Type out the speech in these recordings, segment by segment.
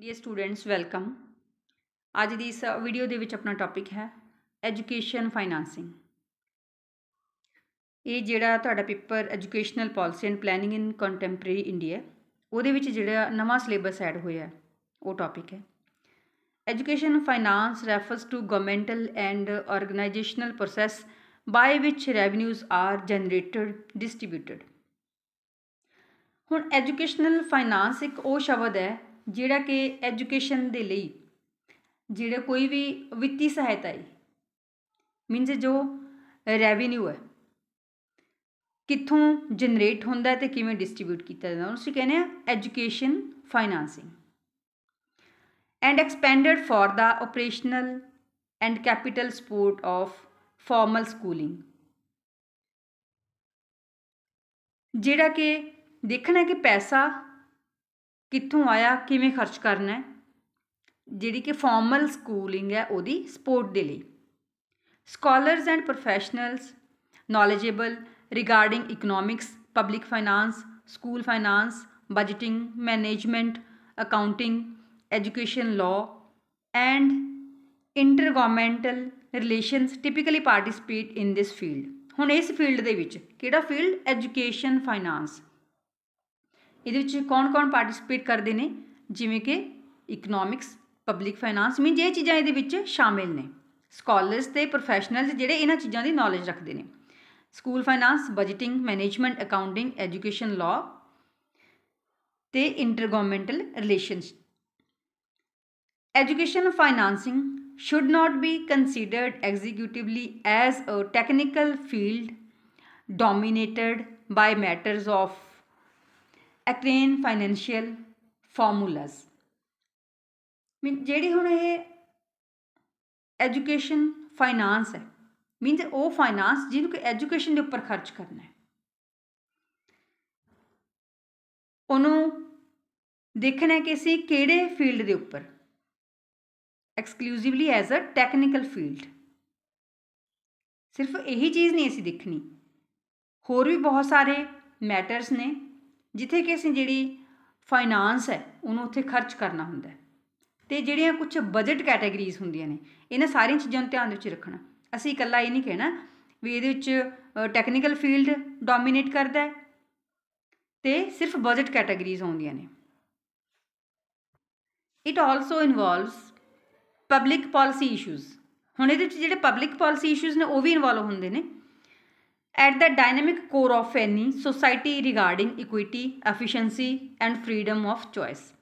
Dear students welcome ਅੱਜ ਦੀ ਇਸ video ਦੇ ਵਿੱਚ ਆਪਣਾ ਟੌਪਿਕ ਹੈ ਐਜੂਕੇਸ਼ਨ ਫਾਈਨਾਂਸਿੰਗ ਇਹ ਜਿਹੜਾ ਤੁਹਾਡਾ paper educational policy and planning in contemporary India ਉਹਦੇ ਵਿੱਚ ਜਿਹੜਾ ਨਵਾਂ ਸਿਲੇਬਸ ਐਡ ਹੋਇਆ ਉਹ ਟੌਪਿਕ ਹੈ education finance refers to governmental and organizational process by which revenues are generated distributed ਹੁਣ ਐਜੂਕੇਸ਼ਨਲ ਫਾਈਨਾਂਸ ਇੱਕ ਉਹ ਸ਼ਬਦ ਹੈ ਜਿਹੜਾ ਕਿ ਐਜੂਕੇਸ਼ਨ ਦੇ ਲਈ ਜਿਹੜਾ ਕੋਈ ਵੀ ਵਿੱਤੀ ਸਹਾਇਤਾ ਹੈ ਮੀਨਸ ਜੋ ਰੈਵਨਿਊ ਹੈ ਕਿੱਥੋਂ ਜਨਰੇਟ ਹੁੰਦਾ ਤੇ ਕਿਵੇਂ ਡਿਸਟ੍ਰੀਬਿਊਟ ਕੀਤਾ ਜਾਂਦਾ ਉਹਨੂੰ ਅਸੀਂ ਕਹਿੰਦੇ ਆ education financing and expended for the operational and capital support of formal schooling ਜਿਹੜਾ ਕਿ ਦੇਖਣਾ ਕਿ ਪੈਸਾ ਕਿੱਥੋਂ ਆਇਆ ਕਿਵੇਂ ਖਰਚ ਕਰਨਾ ਹੈ ਜਿਹੜੀ ਕਿ ਫਾਰਮਲ ਸਕੂਲਿੰਗ ਹੈ ਉਹਦੀ ਸਪੋਰਟ ਦੇ ਲਈ scholars and professionals knowledgeable regarding economics public finance school finance budgeting management accounting education law and intergovernmental relations typically participate in this field ਹੁਣ ਇਸ ਫੀਲਡ ਦੇ ਵਿੱਚ ਕਿਹੜਾ ਫੀਲਡ ਐਜੂਕੇਸ਼ਨ ਫਾਈਨਾਂਸ ਇਹਦੇ ਵਿੱਚ ਕੌਣ-ਕੌਣ ਪਾਰਟਿਸਿਪੇਟ ਕਰਦੇ ਨੇ ਜਿਵੇਂ ਕਿ ਇਕਨੋਮਿਕਸ ਪਬਲਿਕ ਫਾਈਨਾਂਸ ਮੀਨ ਇਹ ਚੀਜ਼ਾਂ ਇਹਦੇ ਵਿੱਚ ਸ਼ਾਮਿਲ ਨੇ ਸਕਾਲਰਸ ਤੇ ਪ੍ਰੋਫੈਸ਼ਨਲਸ ਜਿਹੜੇ ਇਹਨਾਂ ਚੀਜ਼ਾਂ ਦੀ ਨੌਲੇਜ ਰੱਖਦੇ ਨੇ school finance budgeting management accounting education law ਤੇ intergovernmental relations education financing should not be considered executively as a technical field dominated by matters of ਅਕਰੇਨ ਫਾਈਨੈਂਸ਼ੀਅਲ ਫਾਰਮੂਲਾਜ਼ ਮੀਨ ਜਿਹੜੀ ਹੁਣ ਇਹ ਐਜੂਕੇਸ਼ਨ ਫਾਈਨਾਂਸ ਹੈ ਮੀਨਸ ਉਹ finance ਜਿਹਨੂੰ ਕਿ education ਦੇ ਉੱਪਰ ਖਰਚ ਕਰਨਾ ਹੈ ਉਹਨੂੰ ਦੇਖਣਾ ਹੈ ਕਿ ਅਸੀਂ ਕਿਹੜੇ ਫੀਲਡ ਦੇ ਉੱਪਰ exclusively as a technical field ਸਿਰਫ ਇਹੀ ਚੀਜ਼ ਨਹੀਂ ਅਸੀਂ ਦੇਖਣੀ ਹੋਰ ਵੀ ਬਹੁਤ ਸਾਰੇ ਮੈਟਰਸ ਨੇ ਜਿੱਥੇ ਕਿ ਅਸੀਂ ਜਿਹੜੀ ਫਾਈਨਾਂਸ ਹੈ ਉਹਨੂੰ ਉੱਥੇ ਖਰਚ ਕਰਨਾ ਹੁੰਦਾ ਤੇ ਜਿਹੜੀਆਂ ਕੁਝ ਬਜਟ ਕੈਟਾਗਰੀਜ਼ ਹੁੰਦੀਆਂ ਨੇ ਇਹਨਾਂ ਸਾਰੀਆਂ ਚੀਜ਼ਾਂ ਨੂੰ ਧਿਆਨ ਵਿੱਚ ਰੱਖਣਾ ਅਸੀਂ ਇਕੱਲਾ ਇਹ ਨਹੀਂ ਕਹਿਣਾ ਵੀ ਇਹਦੇ ਵਿੱਚ ਟੈਕਨੀਕਲ ਫੀਲਡ ਡੋਮੀਨੇਟ ਕਰਦਾ ਹੈ ਤੇ ਸਿਰਫ ਬਜਟ ਕੈਟਾਗਰੀਜ਼ ਆਉਂਦੀਆਂ ਨੇ it also involves public policy issues ਹੁਣ ਇਹਦੇ ਵਿੱਚ ਜਿਹੜੇ ਪਬਲਿਕ ਪਾਲਿਸੀ ਇਸ਼ੂਜ਼ ਨੇ ਉਹ ਵੀ ਇਨਵੋਲਵ ਹੁੰਦੇ ਨੇ At the dynamic core of any society regarding equity, efficiency, and freedom of choice.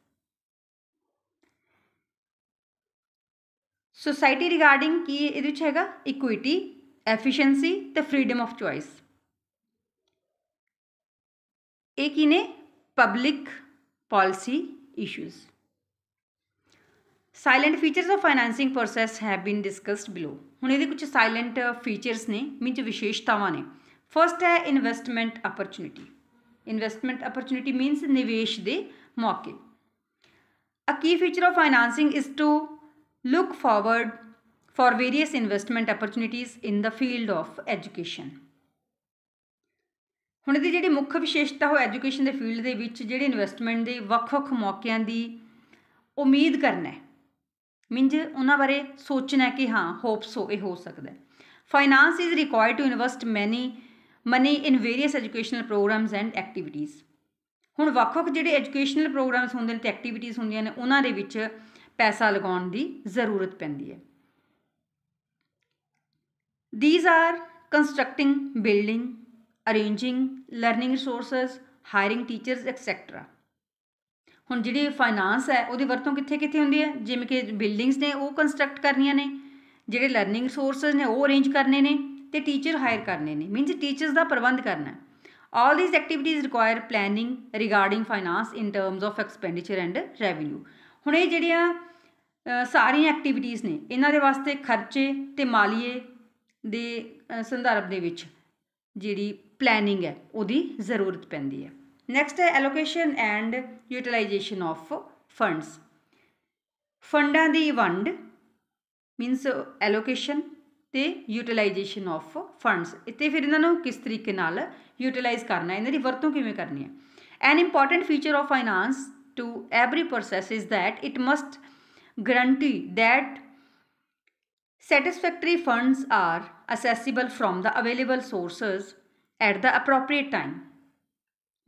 Society regarding equity, efficiency, the freedom of choice. एक ही ने public policy issues salient features of financing process have been discussed ਹੁਣ ਇਹਦੇ ਕੁਝ silent features ਨੇ means ਵਿਸ਼ੇਸ਼ਤਾਵਾਂ ਨੇ first ਹੈ investment opportunity investment opportunity means ਨਿਵੇਸ਼ ਦੇ ਮੌਕੇ a key feature of financing is to look forward for various investment opportunities in the field of education ਹੁਣ ਇਹਦੀ ਜਿਹੜੀ ਮੁੱਖ ਵਿਸ਼ੇਸ਼ਤਾ ਹੋ ਐਜੂਕੇਸ਼ਨ ਦੇ ਫੀਲਡ ਦੇ ਵਿੱਚ ਜਿਹੜੇ ਇਨਵੈਸਟਮੈਂਟ ਦੇ ਵੱਖ-ਵੱਖ ਮੌਕਿਆਂ ਦੀ ਉਮੀਦ ਕਰਨਾ ਹੈ ਮੀਨਜ ਉਹਨਾਂ ਬਾਰੇ ਸੋਚਣਾ ਕਿ ਹਾਂ ਹੋਪ ਸੋ ਇਹ ਹੋ ਸਕਦਾ ਹੈ finance is required to invest many money in various educational programs and activities ਹੁਣ ਵੱਖ-ਵੱਖ ਜਿਹੜੇ ਐਜੂਕੇਸ਼ਨਲ ਪ੍ਰੋਗਰਾਮਸ ਹੁੰਦੇ ਨੇ ਤੇ ਐਕਟੀਵਿਟੀਜ਼ ਹੁੰਦੀਆਂ ਨੇ ਉਹਨਾਂ ਦੇ ਵਿੱਚ ਪੈਸਾ ਲਗਾਉਣ ਦੀ ਜ਼ਰੂਰਤ ਪੈਂਦੀ ਹੈ these are constructing building arranging learning resources hiring teachers etcetera ਹੁਣ ਜਿਹੜੀ ਫਾਈਨਾਂਸ ਹੈ ਉਹਦੀ ਵਰਤੋਂ ਕਿੱਥੇ ਕਿੱਥੇ ਹੁੰਦੀ ਹੈ ਜਿਵੇਂ ਕਿ ਬਿਲਡਿੰਗਸ ਨੇ ਉਹ ਕੰਸਟਰਕਟ ਕਰਨੀਆਂ ਨੇ ਜਿਹੜੇ ਲਰਨਿੰਗ ਸੋਰਸਸ ਨੇ ਉਹ ਅਰੇਂਜ ਕਰਨੇ ਨੇ ਤੇ ਟੀਚਰ ਹਾਇਰ ਕਰਨੇ ਨੇ ਮੀਨਸ ਟੀਚਰਸ ਦਾ ਪ੍ਰਬੰਧ ਕਰਨਾ all these activities require planning regarding finance in terms of expenditure and revenue ਹੁਣ ਇਹ ਜਿਹੜੀਆਂ ਸਾਰੀਆਂ ਐਕਟੀਵਿਟੀਜ਼ ਨੇ ਇਹਨਾਂ ਦੇ ਵਾਸਤੇ ਖਰਚੇ ਤੇ ਮਾਲੀਏ ਦੇ ਸੰਦਰਭ ਦੇ ਵਿੱਚ ਜਿਹੜੀ ਪਲੈਨਿੰਗ ਹੈ ਉਹਦੀ ਜ਼ਰੂਰਤ ਪੈਂਦੀ ਹੈ Next is allocation and utilization of funds. Funda the fund means allocation the utilization of funds. Itte firinano kis tarike naal utilize karna hai inadi vartu kive An important feature of finance to every process is that it must guarantee that satisfactory funds are accessible from the available sources at the appropriate time.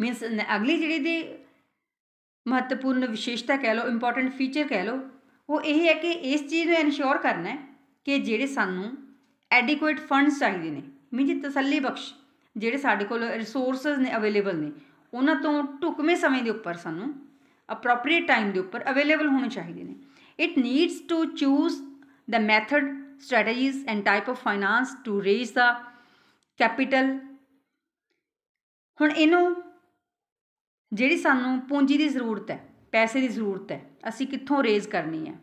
Means ਅਗਲੀ ਜਿਹੜੀ ਦੀ ਮਹੱਤਵਪੂਰਨ ਵਿਸ਼ੇਸ਼ਤਾ ਕਹਿ ਲਓ important feature ਕਹਿ ਲਓ ਉਹ ਇਹ ਹੈ ਕਿ ਇਸ ਚੀਜ਼ ਨੂੰ ਇਨਸ਼ੋਰ ਕਰਨਾ ਹੈ ਕਿ ਜਿਹੜੇ ਸਾਨੂੰ ਐਡਿਕੁਏਟ ਫੰਡਸ ਚਾਹੀਦੇ ਨੇ ਮੀਨਸ ਤਸੱਲੀ ਬਖਸ਼ ਜਿਹੜੇ ਸਾਡੇ ਕੋਲ ਰਿਸੋਰਸਸ ਨੇ ਅਵੇਲੇਬਲ ਨੇ ਉਹਨਾਂ ਤੋਂ ਟੁਕਵੇਂ ਸਮੇਂ ਦੇ ਉੱਪਰ ਸਾਨੂੰ ਅਪਰੋਪਰੀਏਟ ਟਾਈਮ ਦੇ ਉੱਪਰ ਅਵੇਲੇਬਲ ਹੋਣੇ ਚਾਹੀਦੇ ਨੇ it needs to choose the method strategies and type of finance to raise the capital ਹੁਣ ਇਹਨੂੰ ਜਿਹੜੀ ਸਾਨੂੰ ਪੂੰਜੀ ਦੀ ਜ਼ਰੂਰਤ ਹੈ ਪੈਸੇ ਦੀ ਜ਼ਰੂਰਤ ਹੈ ਅਸੀਂ ਕਿੱਥੋਂ ਰੇਜ਼ ਕਰਨੀ ਹੈ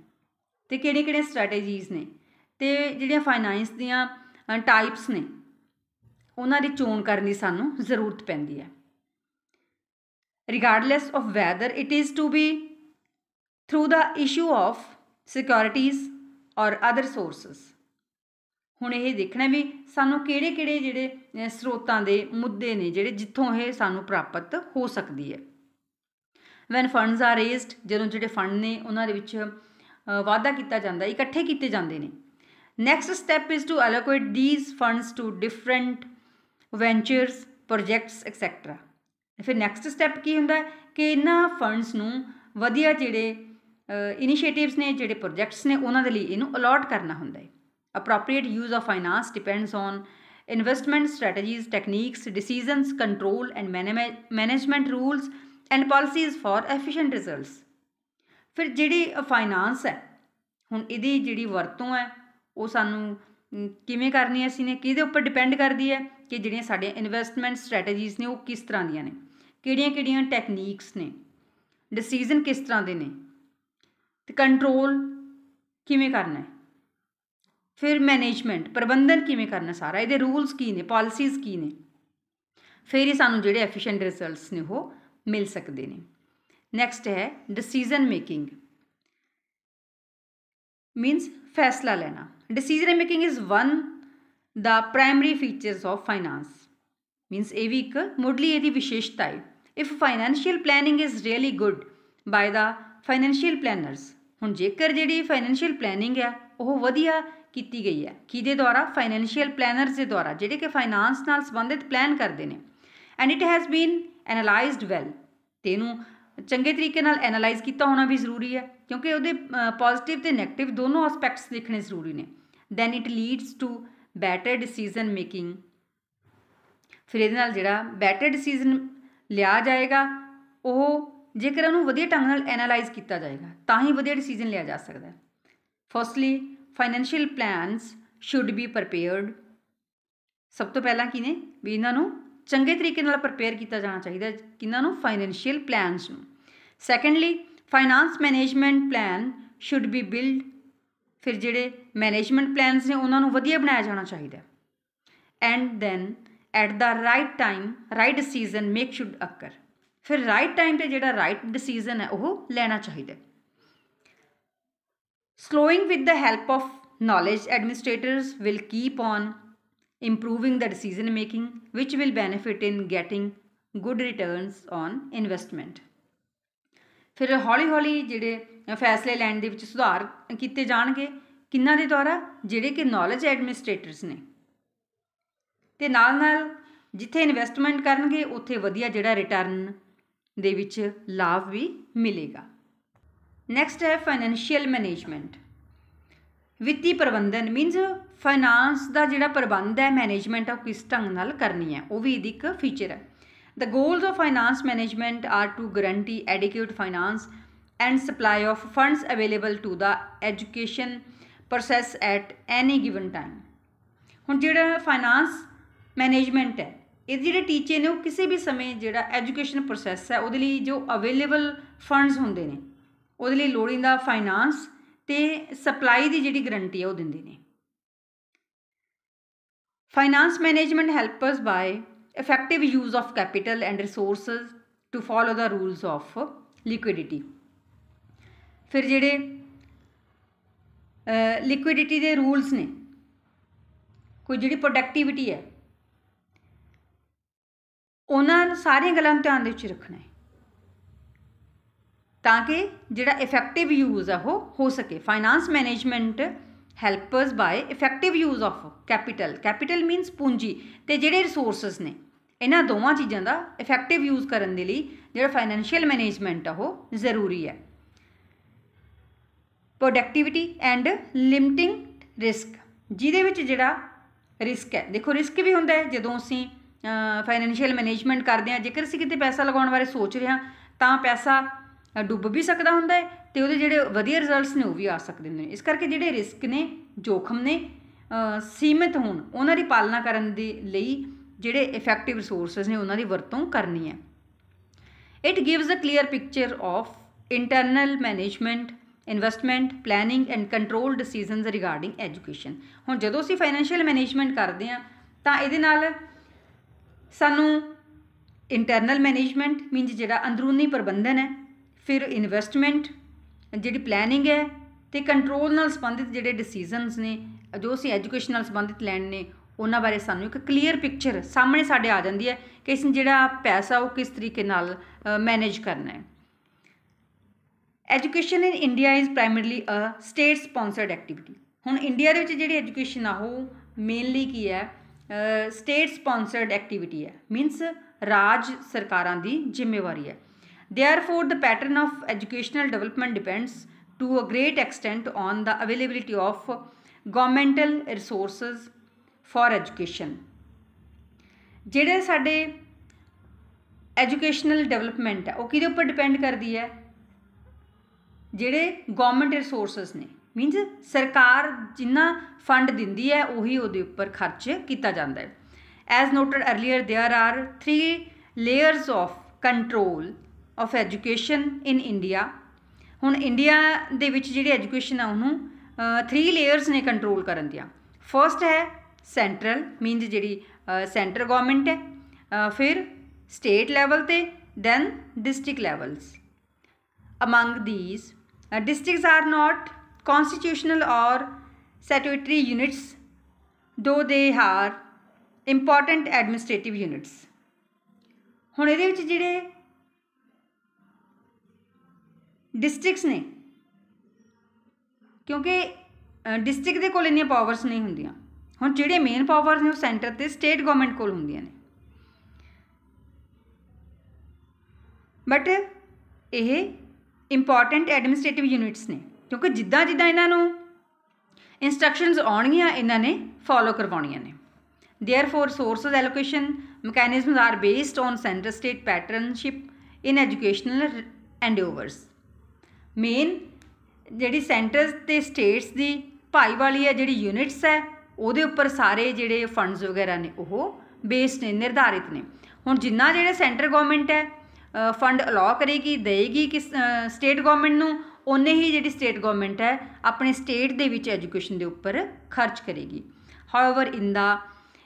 ਤੇ ਕਿਹੜੇ-ਕਿਹੜੇ ਸਟ੍ਰੈਟੇਜੀਜ਼ ਨੇ ਤੇ ਜਿਹੜੀਆਂ ਫਾਈਨੈਂਸ ਦੀਆਂ ਟਾਈਪਸ ਨੇ ਉਹਨਾਂ ਦੀ ਚੋਣ ਕਰਨ ਦੀ ਸਾਨੂੰ ਜ਼ਰੂਰਤ ਪੈਂਦੀ ਹੈ regardless of whether it is to be through the issue of securities or other sources ਹੁਣ ਇਹ ਦੇਖਣਾ ਵੀ ਸਾਨੂੰ ਕਿਹੜੇ-ਕਿਹੜੇ ਜਿਹੜੇ ਸਰੋਤਾਂ ਦੇ ਮੁੱਦੇ ਨੇ ਜਿਹੜੇ ਜਿੱਥੋਂ ਇਹ ਸਾਨੂੰ ਪ੍ਰਾਪਤ ਹੋ ਸਕਦੀ ਹੈ ਵੈਨ ਫੰਡਸ ਆ ਰੇਜ਼ਡ ਜਦੋਂ ਜਿਹੜੇ ਫੰਡ ਨੇ ਉਹਨਾਂ ਦੇ ਵਿੱਚ ਵਾਅਦਾ ਕੀਤਾ ਜਾਂਦਾ ਇਕੱਠੇ ਕੀਤੇ ਜਾਂਦੇ ਨੇ next step is to allocate these funds to different ventures projects etcetera ਫਿਰ ਨੈਕਸਟ ਸਟੈਪ ਕੀ ਹੁੰਦਾ ਕਿ ਇਹਨਾਂ ਫੰਡਸ ਨੂੰ ਵਧੀਆ ਜਿਹੜੇ ਇਨੀਸ਼ੀਏਟਿਵਸ ਨੇ ਜਿਹੜੇ ਪ੍ਰੋਜੈਕਟਸ ਨੇ ਉਹਨਾਂ ਦੇ ਲਈ ਇਹਨੂੰ ਅਲੋਟ ਕਰਨਾ ਹੁੰਦਾ ਹੈ Appropriate use of finance depends on investment strategies, techniques, decisions, control, and man management rules and policies for efficient results. ਫਿਰ ਜਿਹੜੀ ਫਾਈਨਾਂਸ ਹੈ ਹੁਣ ਇਹਦੀ ਜਿਹੜੀ ਵਰਤੋਂ ਹੈ ਉਹ ਸਾਨੂੰ ਕਿਵੇਂ ਕਰਨੀ ਹੈ ਅਸੀਂ ਨੇ ਕਿਹਦੇ ਉੱਪਰ ਡਿਪੈਂਡ ਕਰਦੀ ਹੈ ਕਿ ਜਿਹੜੀਆਂ ਸਾਡੀਆਂ ਇਨਵੈਸਟਮੈਂਟ ਸਟ੍ਰੈਟਜੀਜ਼ ਨੇ ਉਹ ਕਿਸ ਤਰ੍ਹਾਂ ਦੀਆਂ ਨੇ ਕਿਹੜੀਆਂ-ਕਿਹੜੀਆਂ ਟੈਕਨੀਕਸ ਨੇ ਡਿਸੀਜਨ ਕਿਸ ਤਰ੍ਹਾਂ ਦੇ ਨੇ ਤੇ ਕੰਟਰੋਲ ਕਿਵੇਂ ਕਰਨਾ ਹੈ ਫਿਰ ਮੈਨੇਜਮੈਂਟ ਪ੍ਰਬੰਧਨ ਕਿਵੇਂ ਕਰਨਾ ਸਾਰਾ ਇਹਦੇ ਰੂਲਸ ਕੀ ਨੇ ਪਾਲਿਸੀਜ਼ ਕੀ ਨੇ ਫਿਰ ਹੀ ਸਾਨੂੰ ਜਿਹੜੇ ਐਫੀਸ਼ੀਐਂਟ ਰਿਜ਼ਲਟਸ ਨੇ ਉਹ ਮਿਲ ਸਕਦੇ ਨੇ ਨੈਕਸਟ ਹੈ ਡਿਸੀਜਨ ਮੇਕਿੰਗ ਮੀਨਸ ਫੈਸਲਾ ਲੈਣਾ decision making is one the primary features of finance means ਇਹ ਵੀ ਇੱਕ ਮੋਢਲੀ ਇਹਦੀ ਵਿਸ਼ੇਸ਼ਤਾ ਹੈ if financial planning is really good by the financial planners ਹੁਣ ਜੇਕਰ ਜਿਹੜੀ ਫਾਈਨੈਂਸ਼ੀਅਲ ਪਲੈਨਿੰਗ ਹੈ ਉਹ ਵਧੀਆ ਕੀਤੀ ਗਈ ਹੈ ਕਿਹਦੇ ਦੁਆਰਾ ਫਾਈਨੈਂਸ਼ੀਅਲ ਪਲੈਨਰਸ ਦੇ ਦੁਆਰਾ ਜਿਹੜੇ ਕਿ ਫਾਈਨਾਂਸ ਨਾਲ ਸੰਬੰਧਿਤ ਪਲਾਨ ਕਰਦੇ ਨੇ and it has been analysed well ਤੇ ਇਹਨੂੰ ਚੰਗੇ ਤਰੀਕੇ ਨਾਲ ਐਨਲਾਈਜ਼ ਕੀਤਾ ਹੋਣਾ ਵੀ ਜ਼ਰੂਰੀ ਹੈ ਕਿਉਂਕਿ ਉਹਦੇ ਪੋਜ਼ਿਟਿਵ ਤੇ ਨੈਗੇਟਿਵ ਦੋਨੋਂ ਐਸਪੈਕਟਸ ਦੇਖਣੇ ਜ਼ਰੂਰੀ ਨੇ then it leads to better decision making ਫਿਰ ਇਹਦੇ ਨਾਲ ਜਿਹੜਾ ਬੈਟਰ ਡਿਸੀਜਨ ਲਿਆ ਜਾਏਗਾ ਉਹ ਜੇਕਰ ਉਹਨੂੰ ਵਧੀਆ ਢੰਗ ਨਾਲ ਐਨਲਾਈਜ਼ ਕੀਤਾ ਜਾਏਗਾ ਤਾਂ ਹੀ ਵਧੀਆ ਡਿਸੀਜਨ ਲਿਆ ਜਾ ਸਕਦਾ ਹੈ firstly financial plans should be prepared ਸਭ ਤੋਂ ਪਹਿਲਾਂ ਕਿਨੇ ਵੀ ਇਹਨਾਂ ਨੂੰ ਚੰਗੇ ਤਰੀਕੇ ਨਾਲ ਪ੍ਰਪੇਅਰ ਕੀਤਾ ਜਾਣਾ ਚਾਹੀਦਾ ਕਿਨਾਂ ਨੂੰ ਫਾਈਨੈਂਸ਼ੀਅਲ ਪਲਾਨਸ ਨੂੰ secondly finance management plan should be build ਫਿਰ ਜਿਹੜੇ ਮੈਨੇਜਮੈਂਟ ਪਲਾਨਸ ਨੇ ਉਹਨਾਂ ਨੂੰ ਵਧੀਆ ਬਣਾਇਆ ਜਾਣਾ ਚਾਹੀਦਾ and then at the right time right decision make should occur ਫਿਰ ਰਾਈਟ ਟਾਈਮ ਤੇ ਜਿਹੜਾ ਰਾਈਟ ਡਿਸੀਜਨ ਹੈ ਉਹ ਲੈਣਾ ਚਾਹੀਦਾ Slowing with the help of knowledge, administrators will keep on improving the decision making, which will benefit in getting good returns on investment. ਫਿਰ ਹੌਲੀ-ਹੌਲੀ ਜਿਹੜੇ ਫੈਸਲੇ ਲੈਣ ਦੇ ਵਿੱਚ ਸੁਧਾਰ ਕੀਤੇ ਜਾਣਗੇ ਕਿੰਨਾਂ ਦੇ ਦੁਆਰਾ ਜਿਹੜੇ ਕਿ ਨੌਲੇਜ ਐਡਮਿਨਿਸਟ੍ਰੇਟਰਸ ਨੇ ਤੇ ਨਾਲ-ਨਾਲ ਜਿੱਥੇ ਇਨਵੈਸਟਮੈਂਟ ਕਰਨਗੇ ਉੱਥੇ ਵਧੀਆ ਜਿਹੜਾ ਰਿਟਰਨ ਦੇ ਵਿੱਚ ਲਾਭ ਵੀ ਮਿਲੇਗਾ ਨੈਕਸਟ ਹੈ ਫਾਈਨੈਂਸ਼ੀਅਲ ਮੈਨੇਜਮੈਂਟ ਵਿੱਤੀ ਪ੍ਰਬੰਧਨ ਮੀਨਸ ਫਾਈਨਾਂਸ ਦਾ ਜਿਹੜਾ ਪ੍ਰਬੰਧ ਹੈ ਮੈਨੇਜਮੈਂਟ ਆ ਕਿਸ ਢੰਗ ਨਾਲ ਕਰਨੀ ਹੈ ਉਹ ਵੀ ਇਹਦੀ ਇੱਕ ਫੀਚਰ ਹੈ the goals of finance management are to guarantee adequate finance and supply of funds available to the education process at any given time ਹੁਣ ਜਿਹੜਾ ਫਾਈਨਾਂਸ ਮੈਨੇਜਮੈਂਟ ਹੈ ਇਹ ਜਿਹੜੇ ਟੀਚੇ ਨੇ ਉਹ ਕਿਸੇ ਵੀ ਸਮੇਂ ਜਿਹੜਾ ਐਜੂਕੇਸ਼ਨ ਪ੍ਰੋਸੈਸ ਹੈ ਉਹਦੇ ਲਈ ਜੋ ਅਵੇਲੇਬਲ ਫੰਡਸ ਹੁੰਦੇ ਨੇ ਉਹਦੇ ਲਈ ਲੋੜੀਂਦਾ ਫਾਈਨਾਂਸ ਤੇ ਸਪਲਾਈ ਦੀ ਜਿਹੜੀ ਗਰੰਟੀ ਹੈ ਉਹ ਦਿੰਦੇ ਨੇ finance management helps by effective use of capital and resources to follow the rules of liquidity ਫਿਰ ਜਿਹੜੇ ਲਿਕੁਇਡਿਟੀ ਦੇ ਰੂਲਸ ਨੇ ਕੋਈ ਜਿਹੜੀ ਪ੍ਰੋਡਕਟਿਵਿਟੀ ਹੈ ਉਹਨਾਂ ਸਾਰੀਆਂ ਗੱਲਾਂ ਨੂੰ ਧਿਆਨ ਦੇ ਵਿੱਚ ਰੱਖਣਾ ਹੈ ਤਾਂ ਕਿ ਜਿਹੜਾ ਇਫੈਕਟਿਵ ਯੂਜ਼ ਆ ਉਹ ਹੋ ਸਕੇ finance management helpers by effective use of capital capital means ਪੂੰਜੀ ਤੇ ਜਿਹੜੇ ਰਿਸੋਰਸਸ ਨੇ ਇਹਨਾਂ ਦੋਵਾਂ ਚੀਜ਼ਾਂ ਦਾ ਇਫੈਕਟਿਵ ਯੂਜ਼ ਕਰਨ ਦੇ ਲਈ ਜਿਹੜਾ ਫਾਈਨੈਂਸ਼ੀਅਲ ਮੈਨੇਜਮੈਂਟ ਆ ਉਹ ਜ਼ਰੂਰੀ ਹੈ ਪ੍ਰੋਡਕਟਿਵਿਟੀ ਐਂਡ ਲਿਮਟਿੰਗ ਰਿਸਕ ਜਿਹਦੇ ਵਿੱਚ ਜਿਹੜਾ ਰਿਸਕ ਹੈ ਦੇਖੋ ਰਿਸਕ ਵੀ ਹੁੰਦਾ ਹੈ ਜਦੋਂ ਅਸੀਂ ਫਾਈਨੈਂਸ਼ੀਅਲ ਮੈਨੇਜਮੈਂਟ ਕਰਦੇ ਹਾਂ ਜੇਕਰ ਅਸੀਂ ਕਿਤੇ ਪੈਸਾ ਲਗਾਉਣ ਬਾਰੇ ਸੋਚ ਰਹੇ ਹਾਂ ਤਾਂ ਪੈਸਾ ਡੁੱਬ ਵੀ ਸਕਦਾ ਹੁੰਦਾ ਹੈ ਤੇ ਉਹਦੇ ਜਿਹੜੇ ਵਧੀਆ ਰਿਜ਼ਲਟਸ ਨੇ ਉਹ ਵੀ ਆ ਸਕਦੇ ਨੇ ਇਸ ਕਰਕੇ ਜਿਹੜੇ ਰਿਸਕ ਨੇ ਜੋਖਮ ਨੇ ਸੀਮਿਤ ਹੋਣ ਉਹਨਾਂ ਦੀ ਪਾਲਣਾ ਕਰਨ ਦੇ ਲਈ ਜਿਹੜੇ ਇਫੈਕਟਿਵ ਰਿਸੋਰਸਸ ਨੇ ਉਹਨਾਂ ਦੀ ਵਰਤੋਂ ਕਰਨੀ ਹੈ it gives a clear picture of internal management investment planning and control decisions regarding education ਹੁਣ ਜਦੋਂ ਅਸੀਂ ਫਾਈਨੈਂਸ਼ੀਅਲ ਮੈਨੇਜਮੈਂਟ ਕਰਦੇ ਆ ਤਾਂ ਇਹਦੇ ਨਾਲ ਸਾਨੂੰ ਇੰਟਰਨਲ ਮੈਨੇਜਮੈਂਟ ਮੀਨਸ ਜਿਹੜਾ ਅੰਦਰੂਨੀ ਪ੍ਰਬੰਧਨ ਹੈ ਫਿਰ ਇਨਵੈਸਟਮੈਂਟ ਜਿਹੜੀ ਪਲੈਨਿੰਗ ਹੈ ਤੇ ਕੰਟਰੋਲ ਨਾਲ ਸੰਬੰਧਿਤ ਜਿਹੜੇ ਡਿਸੀਜਨਸ ਨੇ ਜੋ ਅਸੀਂ ਐਜੂਕੇਸ਼ਨ ਨਾਲ ਸੰਬੰਧਿਤ ਲੈਣ ਨੇ ਉਹਨਾਂ ਬਾਰੇ ਸਾਨੂੰ ਇੱਕ ਕਲੀਅਰ ਪਿਕਚਰ ਸਾਹਮਣੇ ਸਾਡੇ ਆ ਜਾਂਦੀ ਹੈ ਕਿ ਇਸ ਜਿਹੜਾ ਪੈਸਾ ਉਹ ਕਿਸ ਤਰੀਕੇ ਨਾਲ ਮੈਨੇਜ ਕਰਨਾ ਹੈ education in India is primarily a state sponsored activity ਹੁਣ ਇੰਡੀਆ ਦੇ ਵਿੱਚ ਜਿਹੜੀ ਐਜੂਕੇਸ਼ਨ ਆ ਉਹ ਮੇਨਲੀ ਕੀ ਹੈ ਸਟੇਟ ਸਪਾਂਸਰਡ ਐਕਟੀਵਿਟੀ ਹੈ ਮੀਨਸ ਰਾਜ ਸਰਕਾਰਾਂ ਦੀ ਜ਼ਿੰਮੇਵਾਰੀ ਹੈ Therefore, the pattern of educational development depends to a great extent on the availability of governmental resources for education ਜਿਹੜੇ ਸਾਡੇ ਐਜੂਕੇਸ਼ਨਲ ਡਿਵੈਲਪਮੈਂਟ ਹੈ ਉਹ ਕਿਹਦੇ ਉੱਪਰ ਡਿਪੈਂਡ ਕਰਦੀ ਹੈ ਜਿਹੜੇ ਗਵਰਨਮੈਂਟ ਰਿਸੋਰਸਸ ਨੇ ਮੀਨਸ ਸਰਕਾਰ ਜਿੰਨਾ ਫੰਡ ਦਿੰਦੀ ਹੈ ਉਹੀ ਉਹਦੇ ਉੱਪਰ ਖਰਚ ਕੀਤਾ ਜਾਂਦਾ ਹੈ as noted earlier there are 3 layers of control of education in India ਹੁਣ ਇੰਡੀਆ ਦੇ ਵਿੱਚ ਜਿਹੜੀ ਐਜੂਕੇਸ਼ਨ ਆ ਉਹਨੂੰ 3 ਲੇਅਰਸ ਨੇ ਕੰਟਰੋਲ ਕਰਨ ਦੀਆਂ ਫਰਸਟ ਹੈ ਸੈਂਟਰਲ ਮੀਨਸ ਜਿਹੜੀ ਸੈਂਟਰ ਗਵਰਨਮੈਂਟ ਹੈ ਫਿਰ ਸਟੇਟ ਲੈਵਲ ਤੇ then district levels among these districts are not constitutional or or units ਦੋ ਦੇ ਹਾਰ ਇੰਪੋਰਟੈਂਟ ਐਡਮਿਨਿਸਟ੍ਰੇਟਿਵ ਯੂਨਿਟਸ ਹੁਣ ਇਹਦੇ ਵਿੱਚ ਜਿਹੜੇ ਡਿਸਟ੍ਰਿਕਟਸ ਨੇ ਕਿਉਂਕਿ ਡਿਸਟ੍ਰਿਕਟ ਦੇ ਕੋਲ ਇੰਨੀਆਂ ਪਾਵਰਸ ਨਹੀਂ ਹੁੰਦੀਆਂ ਹੁਣ ਜਿਹੜੇ ਮੇਨ ਪਾਵਰਸ ਨੇ ਉਹ ਸੈਂਟਰ ਤੇ ਸਟੇਟ ਗਵਰਨਮੈਂਟ ਕੋਲ ਹੁੰਦੀਆਂ ਨੇ ਬਟ ਇਹ ਇੰਪੋਰਟੈਂਟ ਐਡਮਿਨਿਸਟ੍ਰੇਟਿਵ ਯੂਨਿਟਸ ਨੇ ਕਿਉਂਕਿ ਜਿੱਦਾਂ ਜਿੱਦਾਂ ਇਹਨਾਂ ਨੂੰ ਇਨਸਟਰਕਸ਼ਨਸ ਆਉਣਗੀਆਂ ਇਹਨਾਂ ਨੇ ਫਾਲੋ ਕਰਵਾਉਣੀਆਂ ਨੇ therefore allocation allocation are based on centre state partnership in educational and ਓਵਰਸ ਮੇਨ ਜਿਹੜੀ ਸੈਂਟਰਸ ਤੇ ਸਟੇਟਸ ਦੀ ਭਾਈ ਵਾਲੀ ਹੈ ਜਿਹੜੀ ਯੂਨਿਟਸ ਹੈ ਉਹਦੇ ਉੱਪਰ ਸਾਰੇ ਜਿਹੜੇ ਫੰਡਸ ਵਗੈਰਾ ਨੇ ਉਹ ਬੇਸ ਨੇ ਨਿਰਧਾਰਿਤ ਨੇ ਹੁਣ ਜਿੰਨਾ ਜਿਹੜੇ ਸੈਂਟਰ ਗਵਰਨਮੈਂਟ ਹੈ ਫੰਡ ਅਲੋ ਕਰੇਗੀ ਦੇਗੀ ਕਿ ਸਟੇਟ ਗਵਰਨਮੈਂਟ ਨੂੰ ਉਹਨੇ ਹੀ ਜਿਹੜੀ ਸਟੇਟ ਗਵਰਨਮੈਂਟ ਹੈ ਆਪਣੇ ਸਟੇਟ ਦੇ ਵਿੱਚ ਐਜੂਕੇਸ਼ਨ ਦੇ ਉੱਪਰ ਖਰਚ ਕਰੇਗੀ however in the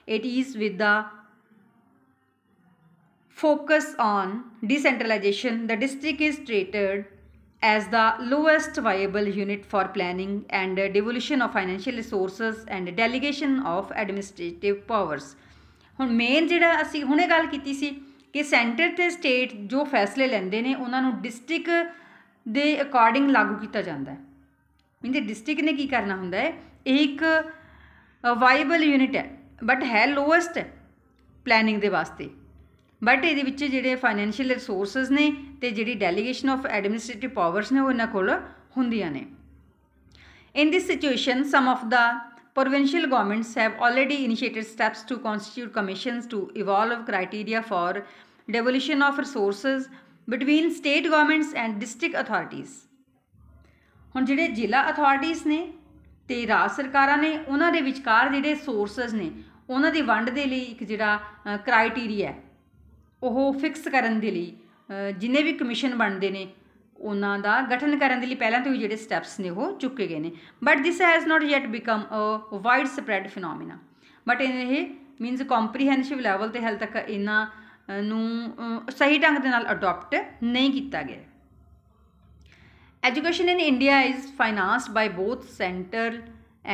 it is with the focus on decentralisation the district is treated as the lowest viable unit for planning and devolution of financial resources and delegation of administrative powers ਹੁਣ main ਜਿਹੜਾ ਅਸੀਂ ਹੁਣੇ ਗੱਲ ਕੀਤੀ ਸੀ ਕਿ centre ਤੇ state ਜੋ ਫੈਸਲੇ ਲੈਂਦੇ ਨੇ ਉਹਨਾਂ ਨੂੰ ਡਿਸਟ੍ਰਿਕਟ ਦੇ ਅਕੋਰਡਿੰਗ ਲਾਗੂ ਕੀਤਾ ਜਾਂਦਾ ਹੈ ਮੀਨਸ ਡਿਸਟ੍ਰਿਕਟ ਨੇ ਕੀ ਕਰਨਾ ਹੁੰਦਾ ਹੈ ਇੱਕ ਵਾਇਬਲ ਯੂਨਿਟ ਹੈ ਬਟ ਹੈ ਲੋਐਸਟ ਪਲੈਨਿੰਗ ਦੇ ਵਾਸਤੇ ਬਟ ਇਹਦੇ ਵਿੱਚ ਜਿਹੜੇ ਫਾਈਨੈਂਸ਼ੀਅਲ ਰਿਸੋਰਸਸ ਨੇ ਤੇ ਜਿਹੜੀ ਡੈਲੀਗੇਸ਼ਨ ਆਫ ਐਡਮਿਨਿਸਟ੍ਰੇਟਿਵ ਪਾਵਰਸ ਨੇ ਉਹ ਇਹਨਾਂ ਕੋਲ ਹੁੰਦੀਆਂ ਨੇ in this situation some of the provincial governments have already initiated steps to constitute commissions to evolve criteria for devolution of resources between state governments and district ਅਥਾਰਟੀਆਂ ਹੁਣ ਜਿਹੜੇ ਜ਼ਿਲ੍ਹਾ ਅਥਾਰਟੀਆਂ ਨੇ ਤੇ ਰਾਜ ਸਰਕਾਰਾਂ ਨੇ ਉਹਨਾਂ ਦੇ ਵਿਚਕਾਰ ਜਿਹੜੇ ਸੋਰਸਸ ਨੇ ਉਹਨਾਂ ਦੀ ਵੰਡ ਦੇ ਲਈ ਇੱਕ ਜਿਹੜਾ ਕ੍ਰਾਈਟੇਰੀਆ ਹੈ ਉਹ ਫਿਕਸ ਕਰਨ ਦੇ ਲਈ ਜਿੰਨੇ ਵੀ ਕਮਿਸ਼ਨ ਬਣਦੇ ਨੇ ਉਹਨਾਂ ਦਾ ਗਠਨ ਕਰਨ ਦੇ ਲਈ ਪਹਿਲਾਂ ਤੋਂ ਹੀ ਜਿਹੜੇ ਸਟੈਪਸ ਨੇ ਉਹ ਚੁੱਕੇ ਗਏ ਨੇ but this has not yet become a wide spread phenomena but ਇਹ ਮੀਨਸ ਕੰਪਰੀਹੈਂਸਿਵ ਲੈਵਲ ਤੇ ਹਾਲ ਤੱਕ ਇਹਨਾਂ ਨੂੰ ਸਹੀ ਢੰਗ ਦੇ ਨਾਲ ਅਡਾਪਟ ਨਹੀਂ ਕੀਤਾ ਗਿਆ education in India is financed by both centre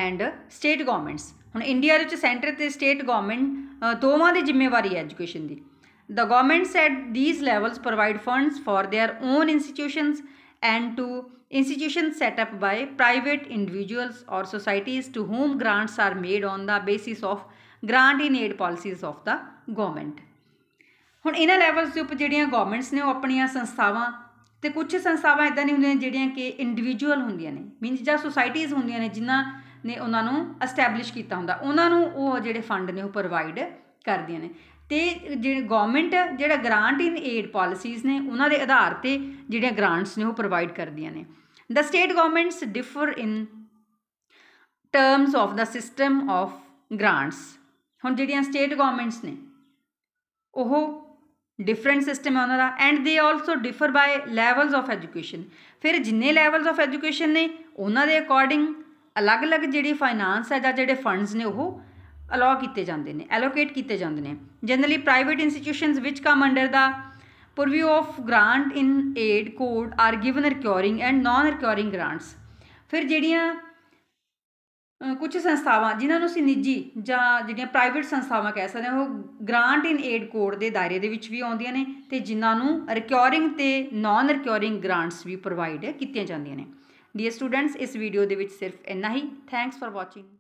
and state governments ਹੁਣ ਇੰਡੀਆ ਵਿੱਚ ਸੈਂਟਰ ਤੇ ਸਟੇਟ ਗਵਰਨਮੈਂਟ ਦੋਵਾਂ ਦੀ ਜ਼ਿੰਮੇਵਾਰੀ ਹੈ ਐਜੂਕੇਸ਼ਨ ਦੀ The government said these levels provide funds for their own institutions and to institutions set up by private individuals or societies to whom grants are made on the basis of grant in aid policies of the government ਹੁਣ ਇਹਨਾਂ levels ਦੇ ਉੱਪਰ ਜਿਹੜੀਆਂ governments ਨੇ ਉਹ ਆਪਣੀਆਂ ਸੰਸਥਾਵਾਂ ਤੇ ਕੁਝ ਸੰਸਥਾਵਾਂ ਇਦਾਂ ਨਹੀਂ ਹੁੰਦੀਆਂ ਜਿਹੜੀਆਂ ਕਿ ਇੰਡੀਵਿਜੂਅਲ ਹੁੰਦੀਆਂ ਨੇ ਮੀਨਸ ਜਾਂ ਸੁਸਾਇਟੀਜ਼ ਹੁੰਦੀਆਂ ਨੇ ਜਿਨ੍ਹਾਂ ਨੇ ਉਹਨਾਂ ਨੂੰ ਐਸਟੈਬਲਿਸ਼ ਕੀਤਾ ਹੁੰਦਾ ਉਹਨਾਂ ਨੂੰ ਉਹ ਜਿਹੜੇ ਫੰਡ ਨੇ ਉਹ ਪ੍ਰੋਵਾਈਡ ਕਰਦੀਆਂ ਨੇ ਤੇ ਜਿਹੜੇ ਗਵਰਨਮੈਂਟ ਜਿਹੜਾ ਗ੍ਰਾਂਟ ਇਨ ਏਡ ਪਾਲਿਸੀਜ਼ ਨੇ ਉਹਨਾਂ ਦੇ ਆਧਾਰ 'ਤੇ ਜਿਹੜੀਆਂ ਗ੍ਰਾਂਟਸ ਨੇ ਉਹ ਪ੍ਰੋਵਾਈਡ ਕਰਦੀਆਂ ਨੇ the state governments differ in terms of the system of grants ਹੁਣ ਜਿਹੜੀਆਂ ਸਟੇਟ ਗਵਰਨਮੈਂਟਸ ਨੇ ਉਹ ਡਿਫਰੈਂਟ ਸਿਸਟਮ ਹੈ ਉਹਨਾਂ ਦਾ and they also differ by levels of education ਫਿਰ ਜਿੰਨੇ ਲੈਵਲਸ ਆਫ ਐਜੂਕੇਸ਼ਨ ਨੇ ਉਹਨਾਂ ਦੇ ਅਕੋਰਡਿੰਗ ਅਲੱਗ-ਅਲੱਗ ਜਿਹੜੀ ਫਾਈਨਾਂਸ ਹੈ ਜਾਂ ਜਿਹੜੇ ਫੰਡਸ ਨੇ ਉਹ ਅਲੋ ਕੀਤੇ ਜਾਂਦੇ ਨੇ ਐਲੋਕੇਟ ਕੀਤੇ ਜਾਂਦੇ ਨੇ ਜਨਰਲੀ ਪ੍ਰਾਈਵੇਟ ਇੰਸਟੀਟਿਊਸ਼ਨਸ ਵਿੱਚ come under the purview of grant in aid code are given recurring and non recurring grants ਫਿਰ ਜਿਹੜੀਆਂ ਕੁਝ ਸੰਸਥਾਵਾਂ ਜਿਨ੍ਹਾਂ ਨੂੰ ਅਸੀਂ ਨਿੱਜੀ ਜਾਂ ਜਿਹੜੀਆਂ ਪ੍ਰਾਈਵੇਟ ਸੰਸਥਾਵਾਂ ਕਹਿ ਸਕਦੇ ਹਾਂ ਉਹ ਗ੍ਰਾਂਟ ਇਨ ਏਡ ਕੋਡ ਦੇ ਦਾਇਰੇ ਦੇ ਵਿੱਚ ਵੀ ਆਉਂਦੀਆਂ ਨੇ ਤੇ ਜਿਨ੍ਹਾਂ ਨੂੰ ਰਿਕਵਰਿੰਗ ਤੇ ਨਾਨ ਰਿਕਵਰਿੰਗ ਗ੍ਰਾਂਟਸ ਵੀ ਪ੍ਰੋਵਾਈਡ ਕੀਤੀਆਂ ਜਾਂਦੀਆਂ ਨੇ ਡੀਅਰ ਸਟੂਡੈਂਟਸ ਇਸ ਵੀਡੀਓ ਦੇ ਵਿੱਚ ਸਿਰਫ ਇੰਨਾ ਹੀ ਥੈਂਕਸ ਫਾਰ ਵਾਚਿੰਗ